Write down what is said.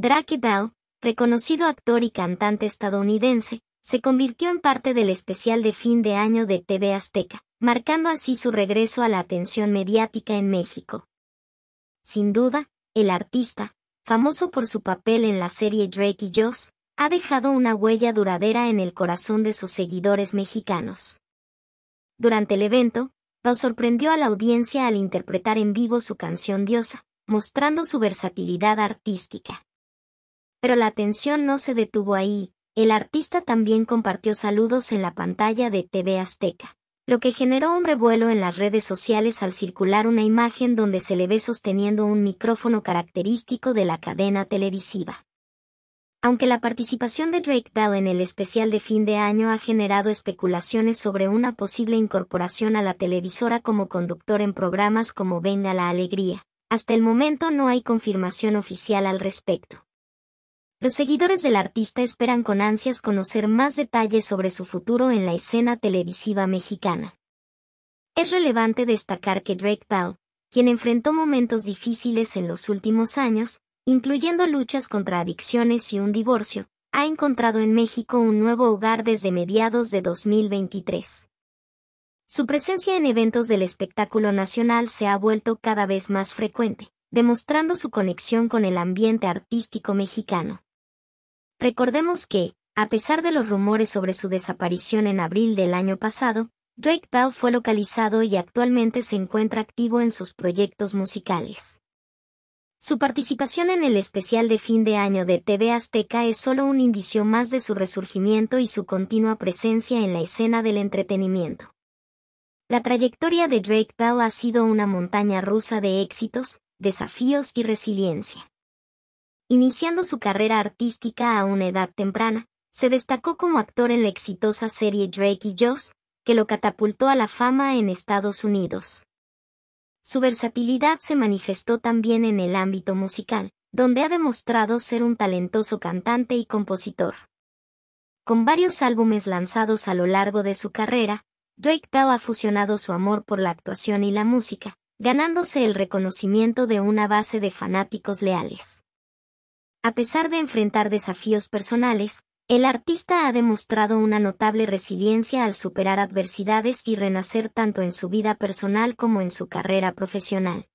Drake Bell, reconocido actor y cantante estadounidense, se convirtió en parte del especial de fin de año de TV Azteca, marcando así su regreso a la atención mediática en México. Sin duda, el artista, famoso por su papel en la serie Drake y Josh, ha dejado una huella duradera en el corazón de sus seguidores mexicanos. Durante el evento, Bau sorprendió a la audiencia al interpretar en vivo su canción Diosa, mostrando su versatilidad artística. Pero la atención no se detuvo ahí, el artista también compartió saludos en la pantalla de TV Azteca, lo que generó un revuelo en las redes sociales al circular una imagen donde se le ve sosteniendo un micrófono característico de la cadena televisiva. Aunque la participación de Drake Bell en el especial de fin de año ha generado especulaciones sobre una posible incorporación a la televisora como conductor en programas como Venga la Alegría, hasta el momento no hay confirmación oficial al respecto. Los seguidores del artista esperan con ansias conocer más detalles sobre su futuro en la escena televisiva mexicana. Es relevante destacar que Drake Powell, quien enfrentó momentos difíciles en los últimos años, incluyendo luchas contra adicciones y un divorcio, ha encontrado en México un nuevo hogar desde mediados de 2023. Su presencia en eventos del espectáculo nacional se ha vuelto cada vez más frecuente, demostrando su conexión con el ambiente artístico mexicano. Recordemos que, a pesar de los rumores sobre su desaparición en abril del año pasado, Drake Bell fue localizado y actualmente se encuentra activo en sus proyectos musicales. Su participación en el especial de fin de año de TV Azteca es solo un indicio más de su resurgimiento y su continua presencia en la escena del entretenimiento. La trayectoria de Drake Bell ha sido una montaña rusa de éxitos, desafíos y resiliencia. Iniciando su carrera artística a una edad temprana, se destacó como actor en la exitosa serie Drake y Joss, que lo catapultó a la fama en Estados Unidos. Su versatilidad se manifestó también en el ámbito musical, donde ha demostrado ser un talentoso cantante y compositor. Con varios álbumes lanzados a lo largo de su carrera, Drake Bell ha fusionado su amor por la actuación y la música, ganándose el reconocimiento de una base de fanáticos leales. A pesar de enfrentar desafíos personales, el artista ha demostrado una notable resiliencia al superar adversidades y renacer tanto en su vida personal como en su carrera profesional.